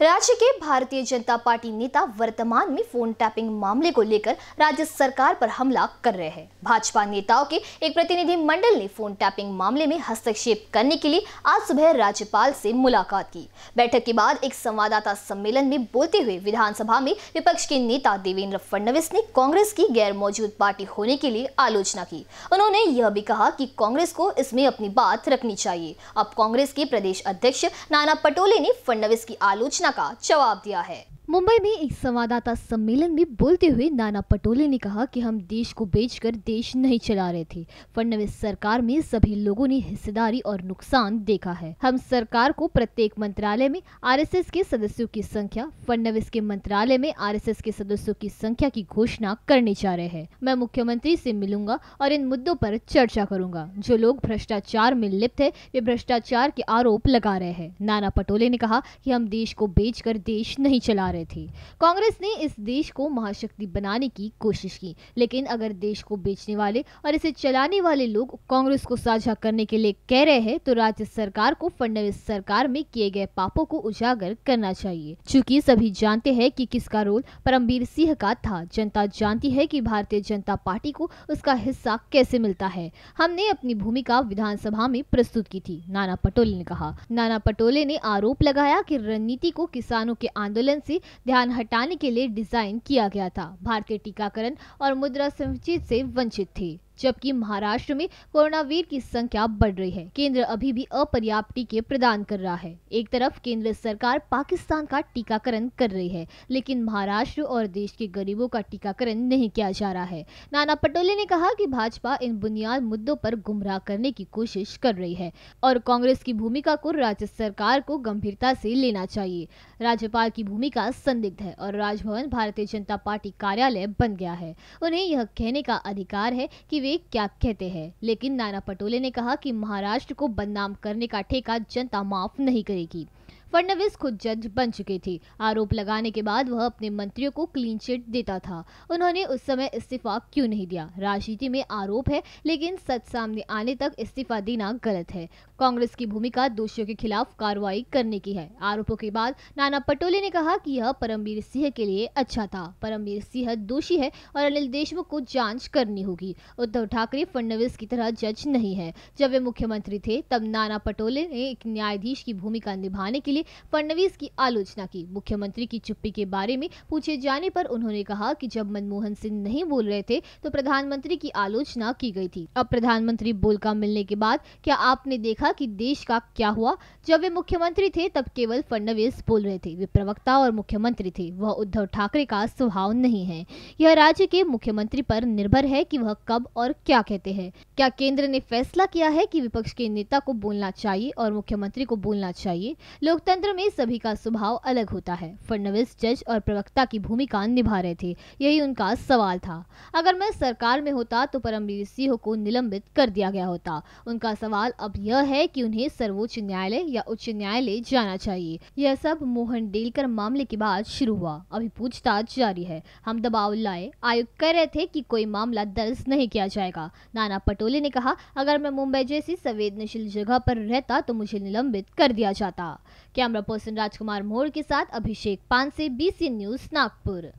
राज्य के भारतीय जनता पार्टी नेता वर्तमान में फोन टैपिंग मामले को लेकर राज्य सरकार पर हमला कर रहे हैं भाजपा नेताओं के एक प्रतिनिधि मंडल ने फोन टैपिंग मामले में हस्तक्षेप करने के लिए आज सुबह राज्यपाल से मुलाकात की बैठक के बाद एक संवाददाता सम्मेलन में बोलते हुए विधानसभा में विपक्ष के नेता देवेंद्र फडणवीस ने कांग्रेस की गैर मौजूद पार्टी होने के लिए आलोचना की उन्होंने यह भी कहा की कांग्रेस को इसमें अपनी बात रखनी चाहिए अब कांग्रेस के प्रदेश अध्यक्ष नाना पटोले ने फडणवीस की आलोचना प्रश्न का जवाब दिया है मुंबई में एक संवाददाता सम्मेलन में बोलते हुए नाना पटोले ने कहा कि हम देश को बेचकर देश नहीं चला रहे थे फडनवीस सरकार में सभी लोगों ने हिस्सेदारी और नुकसान देखा है हम सरकार को प्रत्येक मंत्रालय में आरएसएस के सदस्यों की संख्या फडनवीस के मंत्रालय में आरएसएस के सदस्यों की संख्या की घोषणा करने जा रहे हैं मैं मुख्यमंत्री ऐसी मिलूंगा और इन मुद्दों पर चर्चा करूंगा जो लोग भ्रष्टाचार में लिप्त है वे भ्रष्टाचार के आरोप लगा रहे हैं नाना पटोले ने कहा की हम देश को बेच देश नहीं चला रहे रहे थे कांग्रेस ने इस देश को महाशक्ति बनाने की कोशिश की लेकिन अगर देश को बेचने वाले और इसे चलाने वाले लोग कांग्रेस को साझा करने के लिए कह रहे हैं तो राज्य सरकार को फडनवीस सरकार में किए गए पापों को उजागर करना चाहिए चूँकि सभी जानते हैं कि किसका रोल परमवीर सिंह का था जनता जानती है कि भारतीय जनता पार्टी को उसका हिस्सा कैसे मिलता है हमने अपनी भूमिका विधानसभा में प्रस्तुत की थी नाना पटोले ने कहा नाना पटोले ने आरोप लगाया कि रणनीति को किसानों के आंदोलन से ध्यान हटाने के लिए डिजाइन किया गया था भारतीय टीकाकरण और मुद्रा संचित से वंचित थी जबकि महाराष्ट्र में कोरोनावीर की संख्या बढ़ रही है केंद्र अभी भी अपर्याप्त टीके प्रदान कर रहा है एक तरफ केंद्र सरकार पाकिस्तान का टीकाकरण कर रही है लेकिन महाराष्ट्र और देश के गरीबों का टीकाकरण नहीं किया जा रहा है नाना पटोले ने कहा कि भाजपा इन बुनियाद मुद्दों पर गुमराह करने की कोशिश कर रही है और कांग्रेस की भूमिका को राज्य सरकार को गंभीरता से लेना चाहिए राज्यपाल की भूमिका संदिग्ध है और राजभवन भारतीय जनता पार्टी कार्यालय बन गया है उन्हें यह कहने का अधिकार है की वे क्या कहते हैं लेकिन नाना पटोले ने कहा कि महाराष्ट्र को बदनाम करने का ठेका जनता माफ नहीं करेगी फडनवीस खुद जज बन चुके थे आरोप लगाने के बाद वह अपने मंत्रियों को क्लीन चिट देता था उन्होंने उस समय इस्तीफा क्यों नहीं दिया राजनीति में आरोप है लेकिन सच सामने आने तक इस्तीफा देना गलत है कांग्रेस की भूमिका दोषियों के खिलाफ कार्रवाई करने की है आरोपों के बाद नाना पटोले ने कहा की यह परमवीर सिंह के लिए अच्छा था परमवीर सिंह दोषी है और अनिल देशमुख को जाँच करनी होगी उद्धव ठाकरे फडनवीस की तरह जज नहीं है जब वे मुख्यमंत्री थे तब नाना पटोले ने एक न्यायाधीश की भूमिका निभाने के लिए लिए फडणवीस की आलोचना की मुख्यमंत्री की चुप्पी के बारे में पूछे जाने पर उन्होंने कहा कि जब मनमोहन सिंह नहीं बोल रहे थे तो प्रधानमंत्री की आलोचना की गई थी अब प्रधानमंत्री बोलका मिलने के बाद क्या आपने देखा कि देश का क्या हुआ जब वे मुख्यमंत्री थे तब केवल फडणवीस बोल रहे थे वे प्रवक्ता और मुख्यमंत्री थे वह उद्धव ठाकरे का स्वभाव नहीं है यह राज्य के मुख्यमंत्री पर निर्भर है कि वह कब और क्या कहते हैं क्या केंद्र ने फैसला किया है कि विपक्ष के नेता को बोलना चाहिए और मुख्यमंत्री को बोलना चाहिए लोग लोकतंत्र में सभी का स्वभाव अलग होता है फडनवीस जज और प्रवक्ता की भूमिका निभा रहे थे यही उनका सवाल था अगर मैं सरकार में होता तो परमवीर सिंह को निलंबित कर दिया गया होता उनका सवाल अब यह है कि उन्हें सर्वोच्च न्यायालय या उच्च न्यायालय जाना चाहिए यह सब मोहन डेलकर मामले के बाद शुरू हुआ अभी पूछताछ जारी है हम दबाव लाए आयुक्त कह रहे थे की कोई मामला दर्ज नहीं किया जाएगा नाना पटोले ने कहा अगर मैं मुंबई जैसी संवेदनशील जगह पर रहता तो मुझे निलंबित कर दिया जाता कैमरा पर्सन राजकुमार मोर के साथ अभिषेक पानसे बीसी न्यूज नागपुर